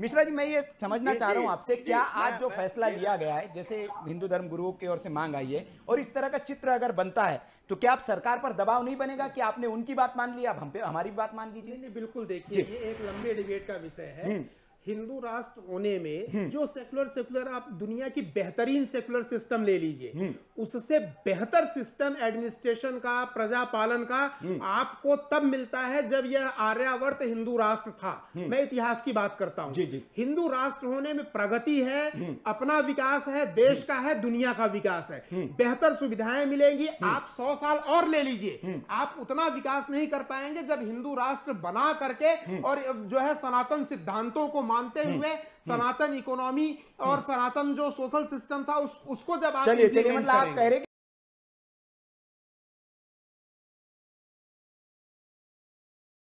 मिश्रा जी मैं ये समझना चाह रहा हूँ आपसे क्या आज जो फैसला लिया गया है जैसे हिंदू धर्म गुरुओं की ओर से मांग आई है और इस तरह का चित्र अगर बनता है तो क्या आप सरकार पर दबाव नहीं बनेगा कि आपने उनकी बात मान ली आप हम पे हमारी बात मान लीजिए बिल्कुल देखिए ये एक लंबे डिबेट का विषय है हम्म। हिंदू राष्ट्र होने में हम्म। जो सेकुलर सेकुलर आप दुनिया की बेहतरीन सेकुलर सिस्टम ले लीजिए हम्म। उससे बेहतर सिस्टम एडमिनिस्ट्रेशन का प्रजा पालन का हम्म। आपको तब मिलता है जब यह आर्यावर्त हिंदू राष्ट्र था मैं इतिहास की बात करता हूँ हिंदू राष्ट्र होने में प्रगति है अपना विकास है देश का है दुनिया का विकास है बेहतर सुविधाएं मिलेंगी आप सौ साल और ले लीजिए आप उतना विकास नहीं कर पाएंगे जब हिंदू राष्ट्र बना करके और जो है सनातन सिद्धांतों को मानते हम्म, हुए हम्म। सनातन इकोनॉमी और सनातन जो सोशल सिस्टम था उस, उसको जब चलिए चलिए मतलब आप कह रहे